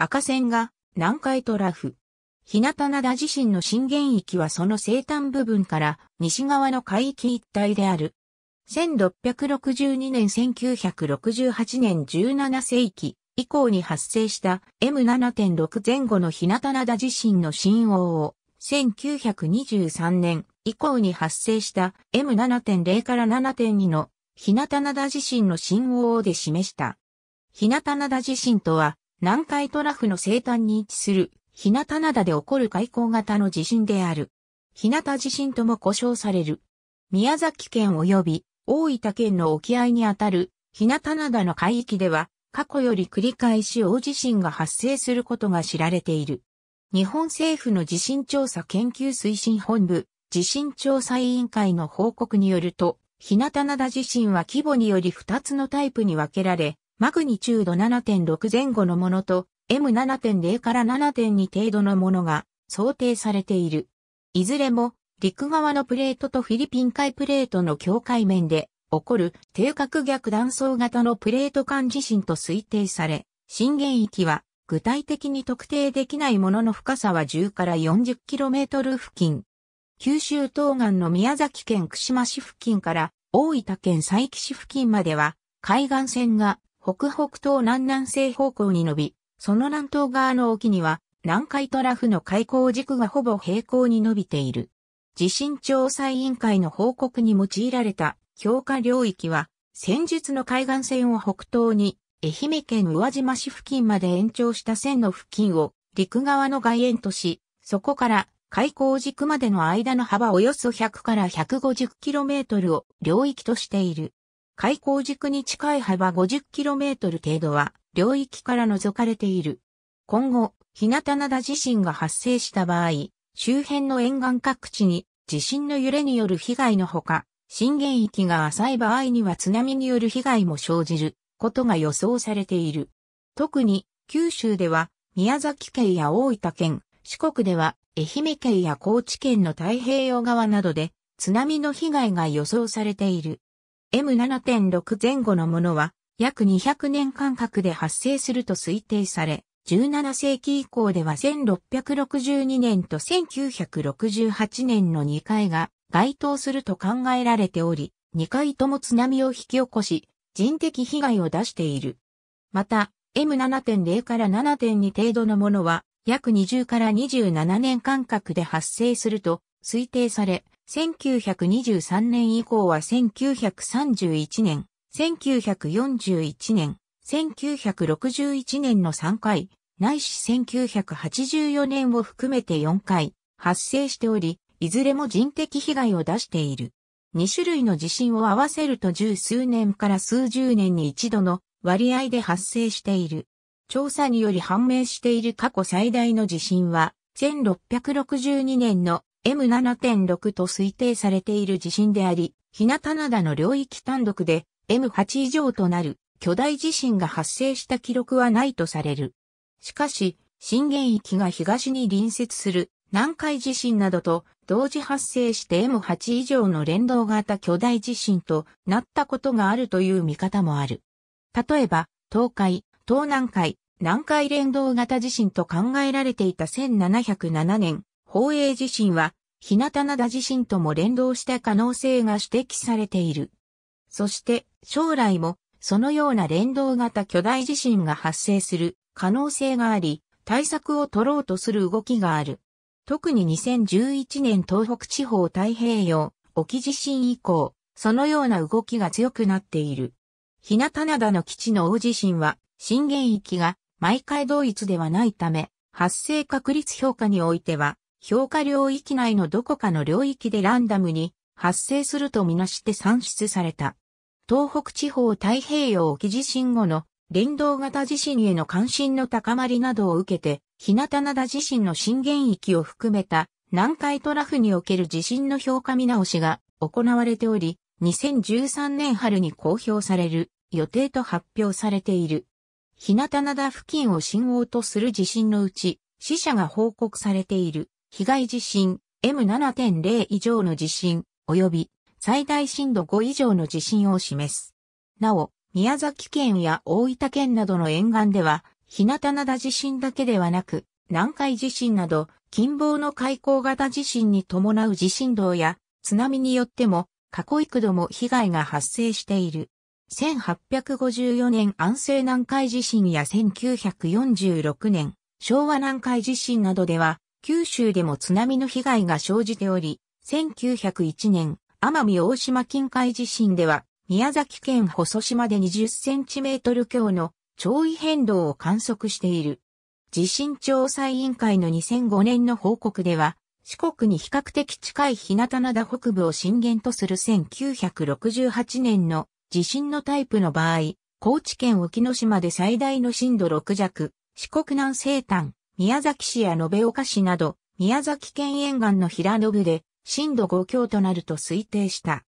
赤線が南海トラフ。日向灘地震の震源域はその西端部分から西側の海域一帯である。1662年1968年17世紀以降に発生した M7.6 前後の日向灘地震の震央を1923年以降に発生した M7.0 から7.2の日向灘地震の震央で示した。日向灘地震とは南海トラフの西端に位置する、日向灘で起こる海溝型の地震である。日向地震とも呼称される。宮崎県及び大分県の沖合にあたる日向灘の海域では、過去より繰り返し大地震が発生することが知られている。日本政府の地震調査研究推進本部、地震調査委員会の報告によると、日向灘地震は規模により2つのタイプに分けられ、マグニチュード7.6前後のものと M7.0 から7.2程度のものが想定されている。いずれも陸側のプレートとフィリピン海プレートの境界面で起こる定格逆断層型のプレート間地震と推定され、震源域は具体的に特定できないものの深さは10から 40km 付近。九州東岸の宮崎県串間市付近から大分県佐伯市付近までは海岸線が北北東南南西方向に伸び、その南東側の沖には、南海トラフの開口軸がほぼ平行に伸びている。地震調査委員会の報告に用いられた強化領域は、戦術の海岸線を北東に、愛媛県宇和島市付近まで延長した線の付近を陸側の外縁とし、そこから開口軸までの間の幅およそ100から 150km を領域としている。開口軸に近い幅 50km 程度は領域から除かれている。今後、日向灘地震が発生した場合、周辺の沿岸各地に地震の揺れによる被害のほか、震源域が浅い場合には津波による被害も生じることが予想されている。特に九州では宮崎県や大分県、四国では愛媛県や高知県の太平洋側などで津波の被害が予想されている。M7.6 前後のものは約200年間隔で発生すると推定され、17世紀以降では1662年と1968年の2回が該当すると考えられており、2回とも津波を引き起こし、人的被害を出している。また、M7.0 から7.2程度のものは、約20から27年間隔で発生すると推定され、1923年以降は1931年、1941年、1961年の3回、ないし1984年を含めて4回発生しており、いずれも人的被害を出している。2種類の地震を合わせると十数年から数十年に一度の割合で発生している。調査により判明している過去最大の地震は、1662年の M7.6 と推定されている地震であり、日向灘の領域単独で M8 以上となる巨大地震が発生した記録はないとされる。しかし、震源域が東に隣接する南海地震などと同時発生して M8 以上の連動型巨大地震となったことがあるという見方もある。例えば、東海、東南海、南海連動型地震と考えられていた1707年宝永地震は、日向灘地震とも連動した可能性が指摘されている。そして将来もそのような連動型巨大地震が発生する可能性があり、対策を取ろうとする動きがある。特に2011年東北地方太平洋沖地震以降、そのような動きが強くなっている。日向灘の基地の大地震は、震源域が毎回同一ではないため、発生確率評価においては評価領域内のどこかの領域でランダムに発生するとみなして算出された。東北地方太平洋沖地震後の連動型地震への関心の高まりなどを受けて、日向灘地震の震源域を含めた南海トラフにおける地震の評価見直しが行われており、2013年春に公表される予定と発表されている。日向灘付近を震号とする地震のうち死者が報告されている。被害地震 M7.0 以上の地震及び最大震度5以上の地震を示す。なお、宮崎県や大分県などの沿岸では、日向灘地震だけではなく、南海地震など、近傍の海溝型地震に伴う地震動や津波によっても過去幾度も被害が発生している。1854年安政南海地震や1946年昭和南海地震などでは九州でも津波の被害が生じており、1901年、奄美大島近海地震では、宮崎県細島で20センチメートル強の潮位変動を観測している。地震調査委員会の2005年の報告では、四国に比較的近い日向灘北部を震源とする1968年の地震のタイプの場合、高知県沖の島で最大の震度6弱、四国南西端、宮崎市や延岡市など、宮崎県沿岸の平野部で震度5強となると推定した。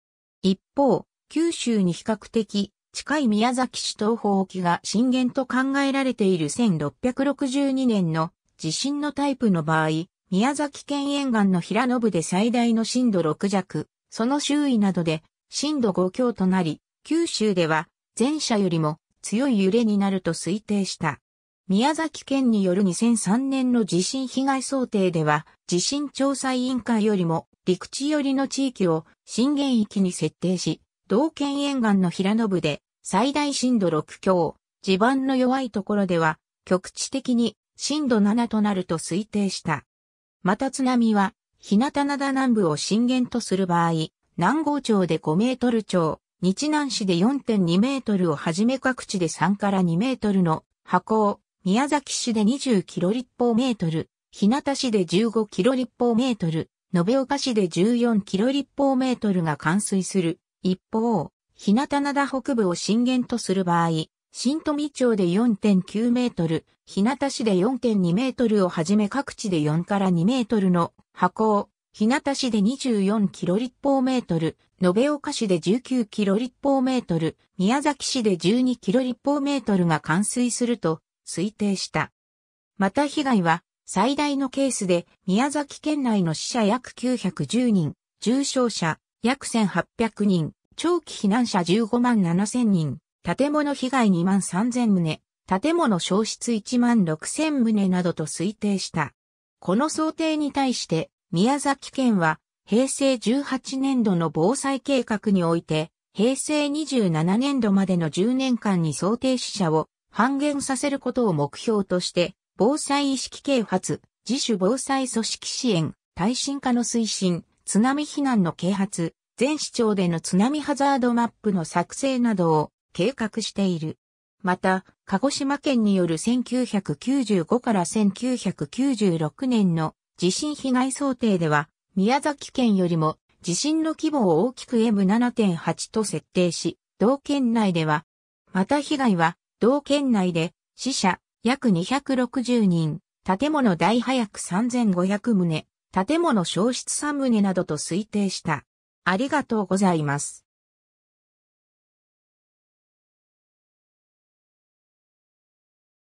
一方、九州に比較的近い宮崎市東方沖が震源と考えられている1662年の地震のタイプの場合、宮崎県沿岸の平野部で最大の震度6弱、その周囲などで震度5強となり、九州では前者よりも強い揺れになると推定した。宮崎県による2003年の地震被害想定では、地震調査委員会よりも陸地寄りの地域を震源域に設定し、同県沿岸の平野部で最大震度6強、地盤の弱いところでは局地的に震度7となると推定した。また津波は、日向灘南部を震源とする場合、南郷町で5メートル超、日南市で4.2メートルをはじめ各地で3から2メートルの波高、宮崎市で20キロ立方メートル、日向市で15キロ立方メートル、延岡市で14キロ立方メートルが冠水する。一方、日向灘北部を震源とする場合、新富町で4.9メートル、日向市で4.2メートルをはじめ各地で4から2メートルの波高、日向市で24キロ立方メートル、延岡市で19キロ立方メートル、宮崎市で12キロ立方メートルが冠水すると、推定した。また被害は最大のケースで宮崎県内の死者約910人、重症者約1800人、長期避難者15万7000人、建物被害2万3000棟、建物消失1万6000棟などと推定した。この想定に対して宮崎県は平成18年度の防災計画において平成27年度までの10年間に想定死者を半減させることを目標として、防災意識啓発、自主防災組織支援、耐震化の推進、津波避難の啓発、全市町での津波ハザードマップの作成などを計画している。また、鹿児島県による1995から1996年の地震被害想定では、宮崎県よりも地震の規模を大きく M7.8 と設定し、同県内では、また被害は同県内で死者約260人、建物大早く3500棟、建物消失3棟などと推定した。ありがとうございます。